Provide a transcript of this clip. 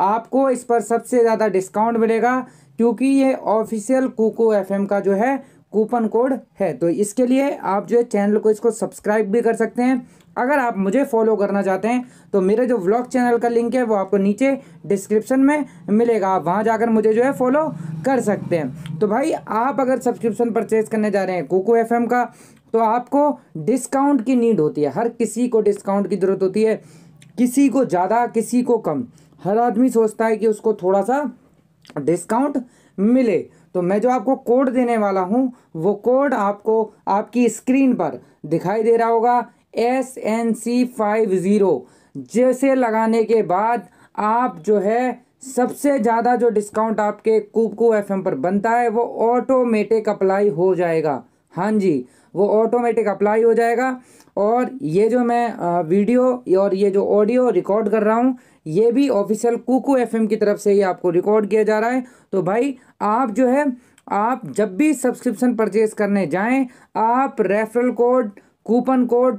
आपको इस पर सबसे ज़्यादा डिस्काउंट मिलेगा क्योंकि ये ऑफिशियल कोको एफएम का जो है कूपन कोड है तो इसके लिए आप जो है चैनल को इसको सब्सक्राइब भी कर सकते हैं अगर आप मुझे फॉलो करना चाहते हैं तो मेरे जो व्लॉग चैनल का लिंक है वो आपको नीचे डिस्क्रिप्शन में मिलेगा आप वहाँ जाकर मुझे जो है फॉलो कर सकते हैं तो भाई आप अगर सब्सक्रिप्शन परचेज करने जा रहे हैं कोको एफ का तो आपको डिस्काउंट की नीड होती है हर किसी को डिस्काउंट की ज़रूरत होती है किसी को ज़्यादा किसी को कम हर आदमी सोचता है कि उसको थोड़ा सा डिस्काउंट मिले तो मैं जो आपको कोड देने वाला हूँ वो कोड आपको आपकी स्क्रीन पर दिखाई दे रहा होगा S N C five zero जैसे लगाने के बाद आप जो है सबसे ज़्यादा जो डिस्काउंट आपके कूपकू एफ पर बनता है वो ऑटोमेटिक अप्लाई हो जाएगा हाँ जी वो ऑटोमेटिक अप्लाई हो जाएगा और ये जो मैं वीडियो और ये जो ऑडियो रिकॉर्ड कर रहा हूँ ये भी ऑफिशियल कुकू एफएम की तरफ से ही आपको रिकॉर्ड किया जा रहा है तो भाई आप जो है आप जब भी सब्सक्रिप्शन परचेज करने जाएं आप रेफरल कोड कूपन कोड